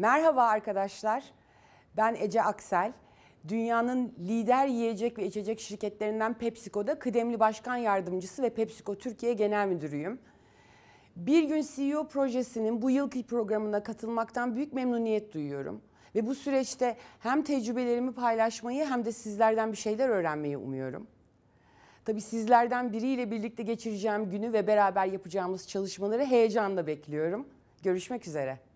Merhaba arkadaşlar. Ben Ece Aksel. Dünyanın lider yiyecek ve içecek şirketlerinden PepsiCo'da kıdemli başkan yardımcısı ve PepsiCo Türkiye Genel Müdürüyüm. Bir gün CEO projesinin bu yılki programına katılmaktan büyük memnuniyet duyuyorum. Ve bu süreçte hem tecrübelerimi paylaşmayı hem de sizlerden bir şeyler öğrenmeyi umuyorum. Tabii sizlerden biriyle birlikte geçireceğim günü ve beraber yapacağımız çalışmaları heyecanla bekliyorum. Görüşmek üzere.